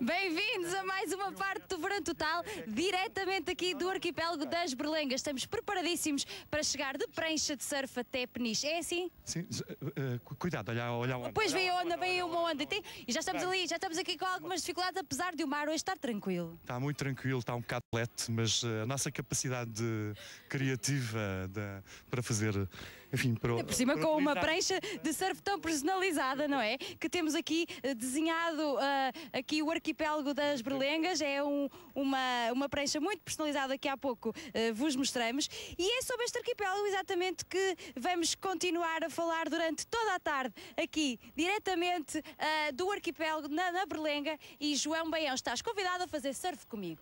Bem-vindos a mais uma parte do Verão Total, diretamente aqui do arquipélago das Berlengas. Estamos preparadíssimos para chegar de prancha de surf até Peniche. É assim? Sim, uh, cuidado, olha, olha a onda. Pois vem a onda, vem uma onda. Tem, e já estamos ali, já estamos aqui com algumas dificuldades, apesar de o mar hoje estar tranquilo. Está muito tranquilo, está um bocado lete, mas eh, a nossa capacidade criativa de, para fazer enfim, para. Por cima, para com utilizar. uma prancha de surf tão personalizada, não é? Que temos aqui eh, desenhado uh, aqui o arquipélago das Berlengas, é um, uma, uma prancha muito personalizada que há pouco uh, vos mostramos. E é sobre este arquipélago exatamente que vamos continuar a falar durante toda a tarde, aqui, diretamente uh, do arquipélago na, na Berlenga. E João Baião, estás convidado a fazer surf comigo.